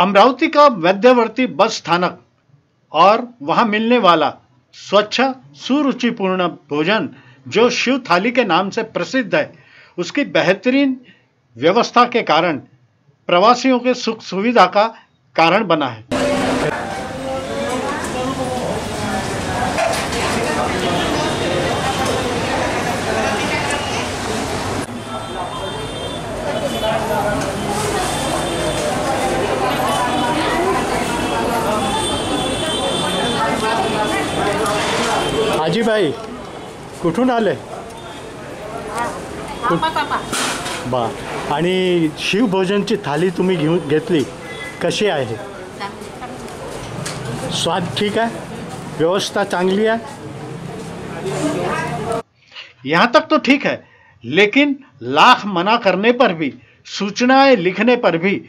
अमरावती का मध्यवर्ती बस स्थानक और वहां मिलने वाला स्वच्छ सुरुचिपूर्ण भोजन जो शिव थाली के नाम से प्रसिद्ध है उसकी बेहतरीन व्यवस्था के कारण प्रवासियों के सुख सुविधा का कारण बना है हाजी भाई कुछ आले बा भोजन की थाली तुम्हें घेऊन घेतली कशी है स्वाद ठीक है व्यवस्था चांगली है यहाँ तक तो ठीक है लेकिन लाख मना करने पर भी सूचनाएं लिखने पर भी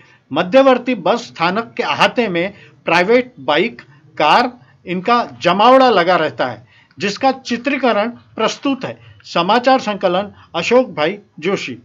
मध्यवर्ती बस स्थानक के अहाते में प्राइवेट बाइक कार इनका जमावड़ा लगा रहता है जिसका चित्रीकरण प्रस्तुत है समाचार संकलन अशोक भाई जोशी